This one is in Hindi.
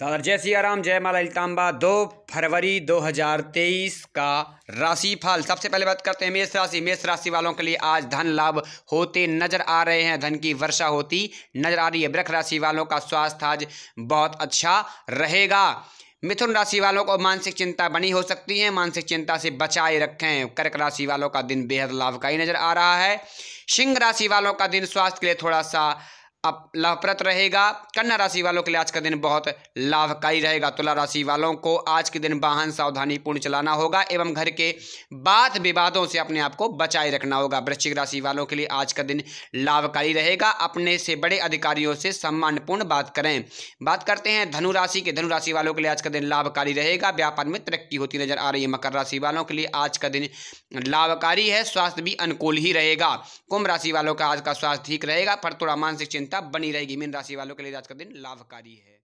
सादर जय सियाराम जय माला इल्तांबा दो फरवरी 2023 का राशिफल सबसे पहले बात करते हैं मेष राशि मेष राशि वालों के लिए आज धन लाभ होते नजर आ रहे हैं धन की वर्षा होती नजर आ रही है वृक्ष राशि वालों का स्वास्थ्य आज बहुत अच्छा रहेगा मिथुन राशि वालों को मानसिक चिंता बनी हो सकती है मानसिक चिंता से बचाए रखें कर्क राशि वालों का दिन बेहद लाभकारी नजर आ रहा है सिंह राशि वालों का दिन स्वास्थ्य के लिए थोड़ा सा अब लाभप्रद रहेगा कन्या राशि वालों के लिए आज का दिन बहुत लाभकारी रहेगा तुला राशि वालों को आज के दिन वाहन सावधानीपूर्ण चलाना होगा एवं घर के बात विवादों से अपने आप को बचाए रखना होगा वृश्चिक राशि वालों के लिए आज का दिन लाभकारी रहेगा अपने से बड़े अधिकारियों से सम्मानपूर्ण बात करें बात करते हैं धनुराशि के धनुराशि वालों के लिए आज का दिन लाभकारी रहेगा व्यापार में तरक्की होती नजर आ रही है मकर राशि वालों के लिए आज का दिन लाभकारी है स्वास्थ्य भी अनुकूल ही रहेगा कुंभ राशि वालों का आज का स्वास्थ्य ठीक रहेगा पर थोड़ा मानसिक चिंता चिंता बनी रहेगी मीन राशि वालों के लिए आज का दिन लाभकारी है